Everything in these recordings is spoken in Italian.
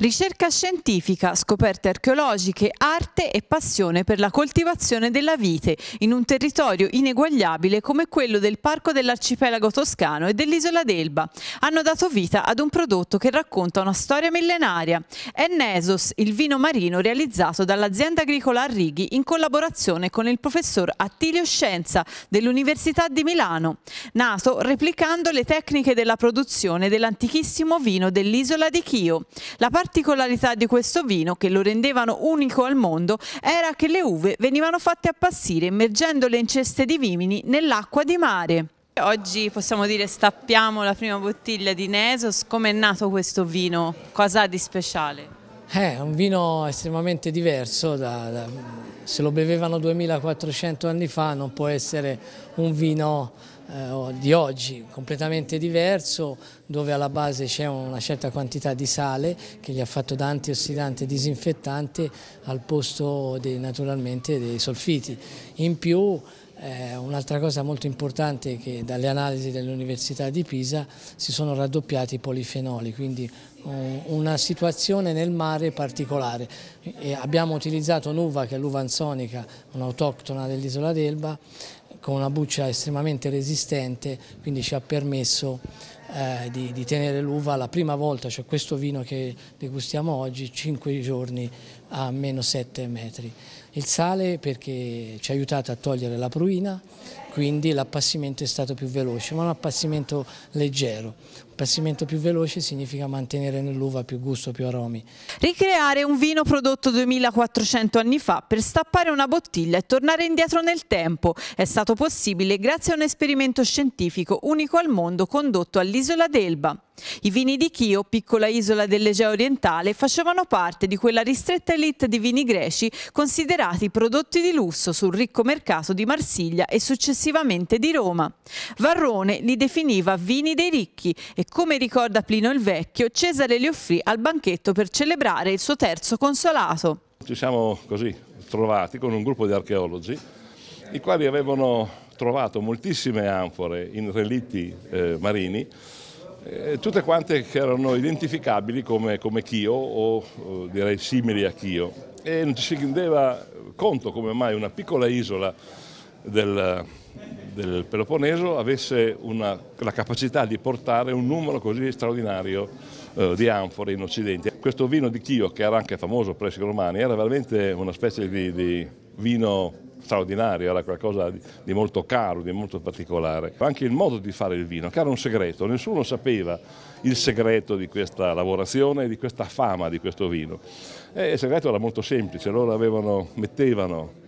Ricerca scientifica, scoperte archeologiche, arte e passione per la coltivazione della vite in un territorio ineguagliabile come quello del Parco dell'Arcipelago Toscano e dell'Isola d'Elba hanno dato vita ad un prodotto che racconta una storia millenaria. È Nesos, il vino marino realizzato dall'azienda agricola Arrighi in collaborazione con il professor Attilio Scienza dell'Università di Milano, nato replicando le tecniche della produzione dell'antichissimo vino dell'isola di Chio. La parte particolarità di questo vino, che lo rendevano unico al mondo, era che le uve venivano fatte appassire immergendole in ceste di vimini nell'acqua di mare. Oggi possiamo dire stappiamo la prima bottiglia di Nesos, come è nato questo vino? Cosa ha di speciale? Eh, è eh, un vino estremamente diverso, da, da, se lo bevevano 2400 anni fa non può essere un vino eh, di oggi, completamente diverso, dove alla base c'è una certa quantità di sale che gli ha fatto da antiossidante e disinfettante al posto dei, naturalmente dei solfiti. In più eh, Un'altra cosa molto importante è che dalle analisi dell'Università di Pisa si sono raddoppiati i polifenoli, quindi eh, una situazione nel mare particolare. E abbiamo utilizzato un'uva che è l'uva ansonica, un'autoctona dell'isola d'Elba, con una buccia estremamente resistente, quindi ci ha permesso eh, di, di, tenere l'uva la prima volta, cioè questo vino che degustiamo oggi, 5 giorni a meno 7 metri. Il sale perché ci ha aiutato a togliere la pruina, quindi l'appassimento è stato più veloce, ma un appassimento leggero. Appassimento più veloce significa mantenere nell'uva più gusto, più aromi. Ricreare un vino prodotto 2400 anni fa per stappare una bottiglia e tornare indietro nel tempo è stato possibile grazie a un esperimento scientifico unico al mondo condotto all'Italia dell'isola d'Elba. I vini di Chio, piccola isola dell'Egeo orientale, facevano parte di quella ristretta elite di vini greci considerati prodotti di lusso sul ricco mercato di Marsiglia e successivamente di Roma. Varrone li definiva vini dei ricchi e come ricorda Plino il Vecchio, Cesare li offrì al banchetto per celebrare il suo terzo consolato. Ci siamo così trovati con un gruppo di archeologi i quali avevano trovato moltissime anfore in relitti eh, marini, eh, tutte quante che erano identificabili come, come chio o, o eh, direi simili a chio e non ci si rendeva conto come mai una piccola isola del, del Peloponneso avesse una, la capacità di portare un numero così straordinario eh, di anfore in Occidente. Questo vino di Chio, che era anche famoso presso i romani, era veramente una specie di, di vino straordinario, era qualcosa di molto caro, di molto particolare. Anche il modo di fare il vino, che era un segreto, nessuno sapeva il segreto di questa lavorazione e di questa fama di questo vino. E eh, il segreto era molto semplice, loro avevano, mettevano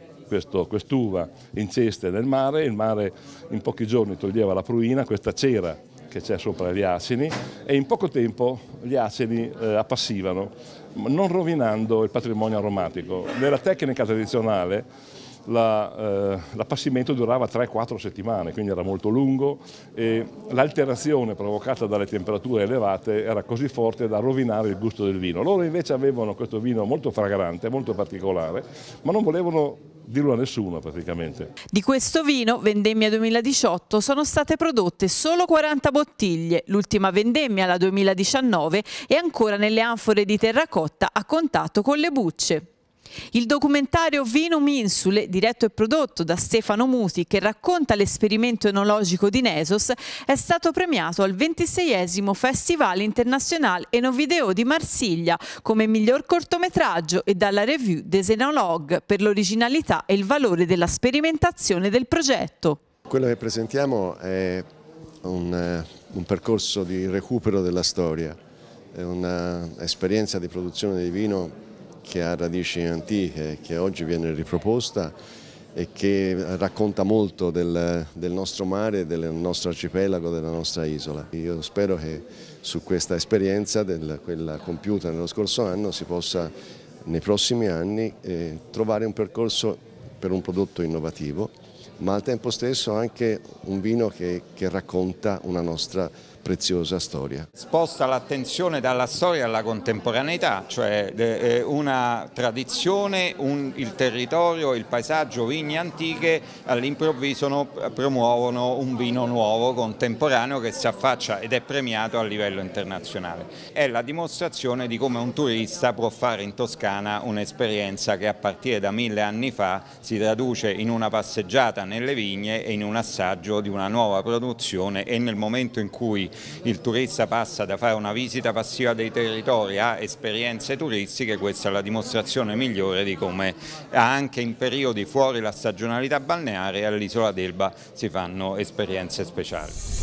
quest'uva in ceste nel mare, il mare in pochi giorni toglieva la pruina, questa cera che c'è sopra gli acini e in poco tempo gli acini eh, appassivano, non rovinando il patrimonio aromatico. Nella tecnica tradizionale la, eh, l'appassimento durava 3-4 settimane, quindi era molto lungo e l'alterazione provocata dalle temperature elevate era così forte da rovinare il gusto del vino. Loro invece avevano questo vino molto fragrante, molto particolare, ma non volevano dirlo a nessuno praticamente. Di questo vino, vendemmia 2018, sono state prodotte solo 40 bottiglie. L'ultima vendemmia, la 2019, è ancora nelle anfore di terracotta a contatto con le bucce. Il documentario Vinum Insule, diretto e prodotto da Stefano Muti, che racconta l'esperimento enologico di Nesos, è stato premiato al 26 Festival Internazionale Enovideo di Marsiglia come miglior cortometraggio e dalla revue des Enologues per l'originalità e il valore della sperimentazione del progetto. Quello che presentiamo è un, eh, un percorso di recupero della storia, è un'esperienza di produzione di vino che ha radici antiche, che oggi viene riproposta e che racconta molto del, del, nostro mare, del nostro arcipelago, della nostra isola. Io spero che su questa esperienza, del, quella compiuta nello scorso anno, si possa nei prossimi anni eh, trovare un percorso per un prodotto innovativo, ma al tempo stesso anche un vino che, che racconta una nostra preziosa storia. Sposta l'attenzione dalla storia alla contemporaneità, cioè eh, eh, una tradizione, un, il territorio, il paesaggio, vigne antiche all'improvviso promuovono un vino nuovo, contemporaneo che si affaccia ed è premiato a livello internazionale. È la dimostrazione di come un turista può fare in Toscana un'esperienza che a partire da mille anni fa si traduce in una passeggiata nelle vigne e in un assaggio di una nuova produzione e nel momento in cui il turista passa da fare una visita passiva dei territori a esperienze turistiche, questa è la dimostrazione migliore di come anche in periodi fuori la stagionalità balneare all'isola d'Elba si fanno esperienze speciali.